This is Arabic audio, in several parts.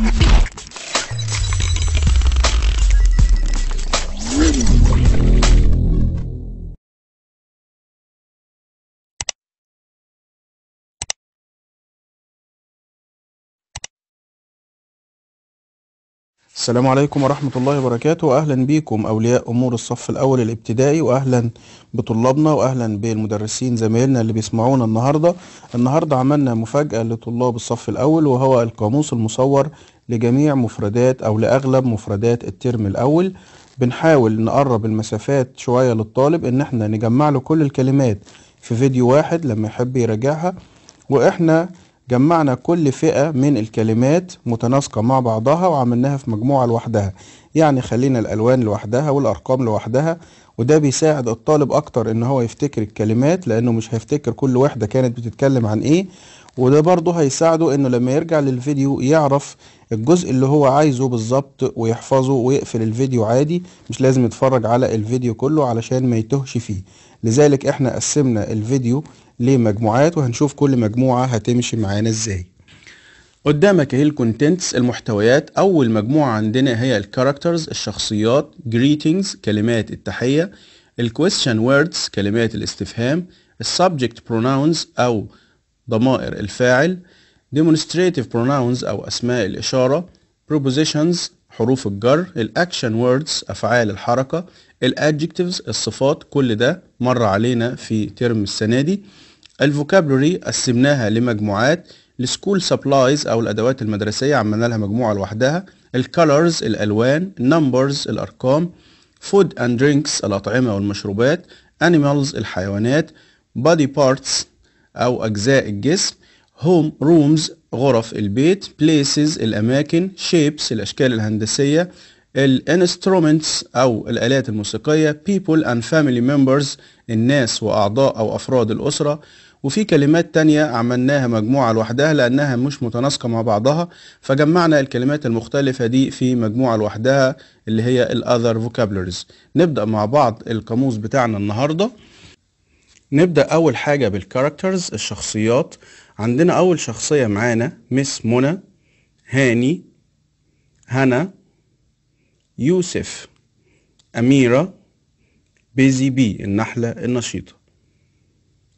the beat. السلام عليكم ورحمة الله وبركاته أهلا بكم أولياء أمور الصف الأول الابتدائي وأهلا بطلابنا وأهلا بالمدرسين زمايلنا اللي بيسمعونا النهاردة النهاردة عملنا مفاجأة لطلاب الصف الأول وهو القاموس المصور لجميع مفردات أو لأغلب مفردات الترم الأول بنحاول نقرب المسافات شوية للطالب إن احنا نجمع له كل الكلمات في فيديو واحد لما يحب يراجعها وإحنا جمعنا كل فئة من الكلمات متناسقة مع بعضها وعملناها في مجموعة لوحدها يعني خلينا الألوان لوحدها والأرقام لوحدها وده بيساعد الطالب أكتر إن هو يفتكر الكلمات لأنه مش هيفتكر كل وحدة كانت بتتكلم عن إيه وده برضه هيساعده إنه لما يرجع للفيديو يعرف الجزء اللي هو عايزه بالظبط ويحفظه ويقفل الفيديو عادي مش لازم يتفرج على الفيديو كله علشان ما يتهش فيه لذلك احنا قسمنا الفيديو لمجموعات وهنشوف كل مجموعة هتمشي معانا ازاي قدامك اهي الكونتنتس المحتويات اول مجموعة عندنا هي الكاركترز الشخصيات greetings كلمات التحية الكويستشن ووردز كلمات الاستفهام السبجكت بروناونز او ضمائر الفاعل demonstrative pronouns او اسماء الاشارة propositions حروف الجر الاكشن ووردز افعال الحركة الادجكتيفز الصفات كل ده مر علينا في ترم السنة دي الفوكابلوري قسمناها لمجموعات السكول سبلايز او الادوات المدرسيه عملنا لها مجموعه لوحدها الكالرز الالوان نمبرز الارقام فود اند درينكس الاطعمه والمشروبات انيمالز الحيوانات بادي بارتس او اجزاء الجسم هوم رومز غرف البيت بليسز الاماكن شيبس الاشكال الهندسيه الانسترومنتس او الالات الموسيقيه people and family members الناس واعضاء او افراد الاسره وفي كلمات تانية عملناها مجموعة لوحدها لأنها مش متناسقة مع بعضها فجمعنا الكلمات المختلفة دي في مجموعة لوحدها اللي هي الأذر vocabularies نبدأ مع بعض القاموس بتاعنا النهاردة نبدأ أول حاجة بالكاركترز الشخصيات عندنا أول شخصية معانا مس منى هاني هنا يوسف أميرة بيزي بي النحلة النشيطة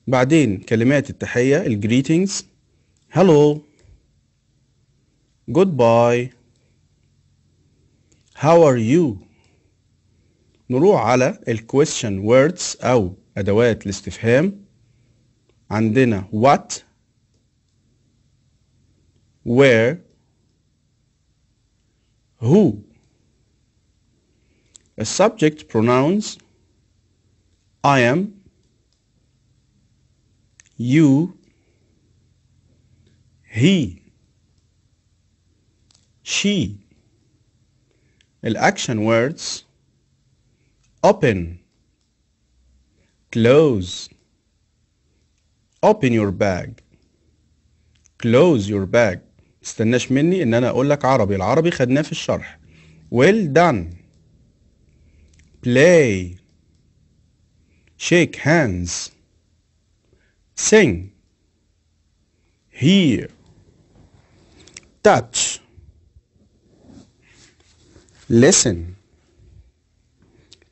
بعدين كلمات التحية الجريتينجز هلو جود باي هاو ار يو نروح على الكويستشن ووردز أو أدوات الاستفهام عندنا what where who السبجكت pronouns I am you, he, she. Action words open, close, open your bag, close your bag. استناش مني ان انا اقول لك عربي العربي خدناه في الشرح well done play shake hands sing, hear, touch, listen,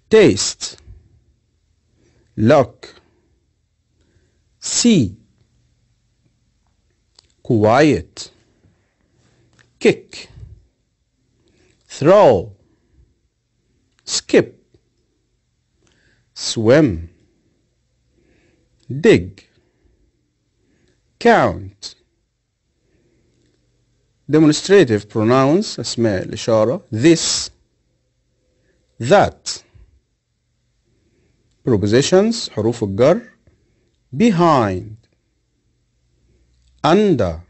taste, look, see, quiet, kick, throw, skip, swim, dig, count demonstrative pronouns اسماء الإشارة this that prepositions حروف الجر behind under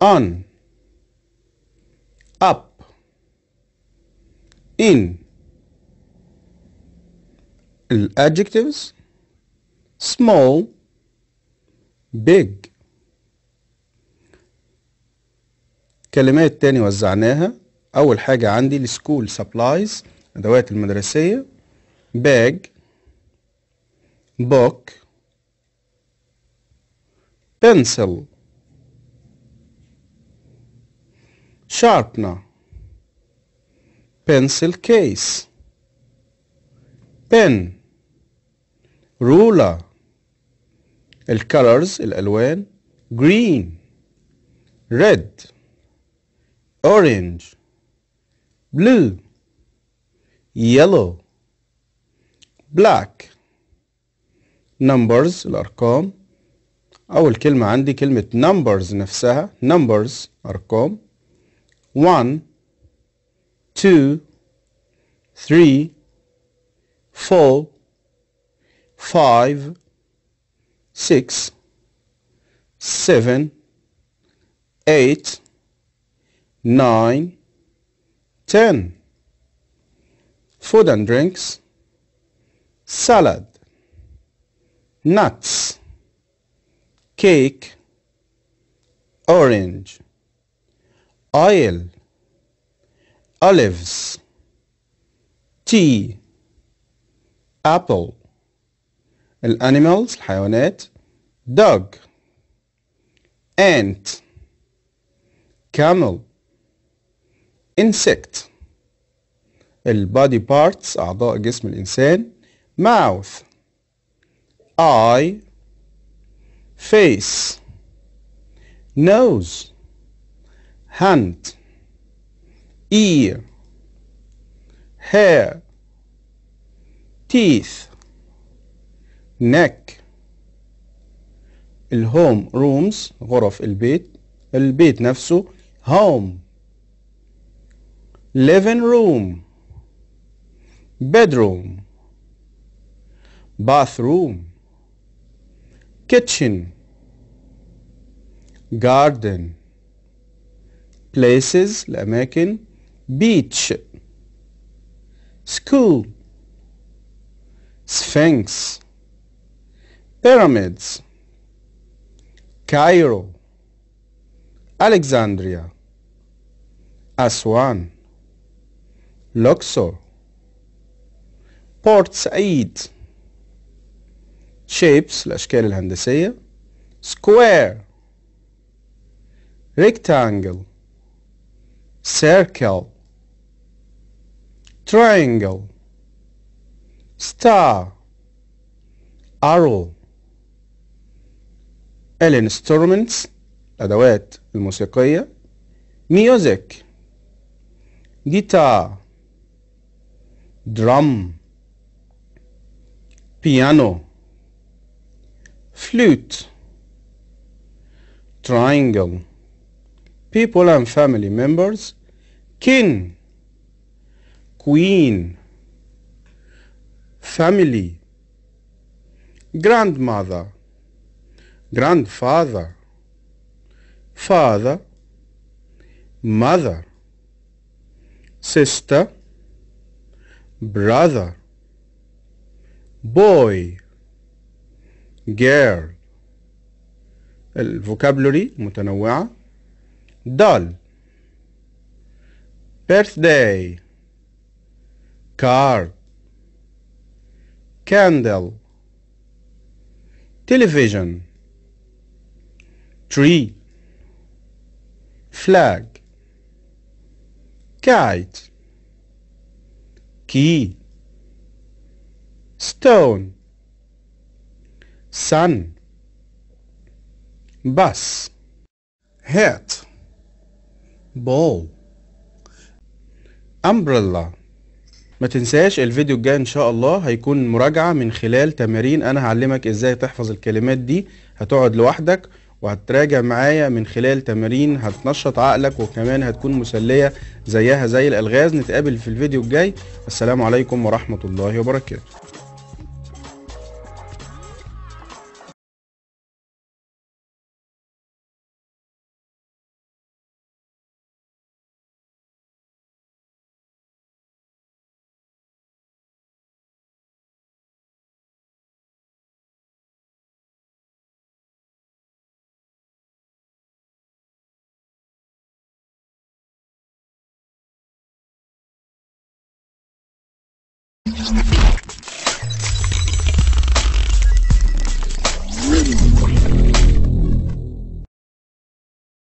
on up in adjectives small big كلمات تاني وزعناها أول حاجة عندي school supplies أدوات المدرسية bag book pencil sharpener pencil case pen ruler الكالرز الألوان green red orange blue yellow black numbers الأرقام أول كلمة عندي كلمة numbers نفسها numbers أرقام 1 2 3 4 5 six, seven, eight, nine, ten. Food and drinks, salad, nuts, cake, orange, oil, olives, tea, apple, الانيمالز الحيوانات dog ant camel insect البادي بارتس أعضاء جسم الإنسان mouth eye face nose hand ear hair teeth نك الهوم رومز غرف البيت البيت نفسه هوم living room bedroom bathroom kitchen garden places الأماكن beach school sphinx pyramids Cairo Alexandria Aswan Luxor Port Said Shapes الأشكال الهندسية Square rectangle circle triangle star arrow الانسترومنتس الأدوات الموسيقية ميوزك جيتار درام بيانو فلوت triangle people and family members king queen family grandmother grandfather, father, mother, sister, brother, boy, girl الفوكابلوري متنوعة Doll, birthday car candle television tree flag kite key stone sun bus hat ball umbrella ما تنساش الفيديو الجاي ان شاء الله هيكون مراجعة من خلال تمارين انا هعلمك ازاي تحفظ الكلمات دي هتقعد لوحدك وهتراجع معايا من خلال تمارين هتنشط عقلك وكمان هتكون مسلية زيها زي الألغاز نتقابل في الفيديو الجاي السلام عليكم ورحمة الله وبركاته Podcast.